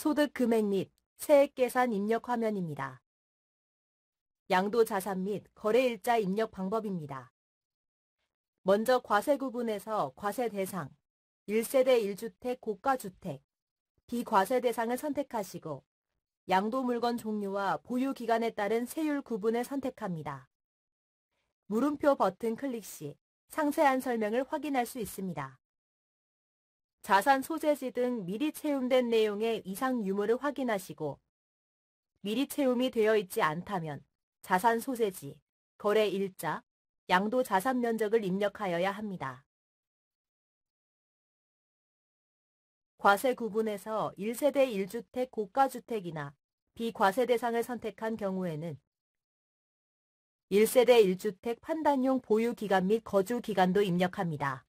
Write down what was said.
소득 금액 및 세액 계산 입력 화면입니다. 양도 자산 및 거래일자 입력 방법입니다. 먼저 과세 구분에서 과세 대상, 1세대 1주택 고가주택, 비과세 대상을 선택하시고 양도 물건 종류와 보유 기간에 따른 세율 구분을 선택합니다. 물음표 버튼 클릭 시 상세한 설명을 확인할 수 있습니다. 자산 소재지 등 미리 채움된 내용의 이상 유무를 확인하시고 미리 채움이 되어 있지 않다면 자산 소재지, 거래 일자, 양도 자산 면적을 입력하여야 합니다. 과세 구분에서 1세대 1주택 고가주택이나 비과세 대상을 선택한 경우에는 1세대 1주택 판단용 보유기간 및 거주기간도 입력합니다.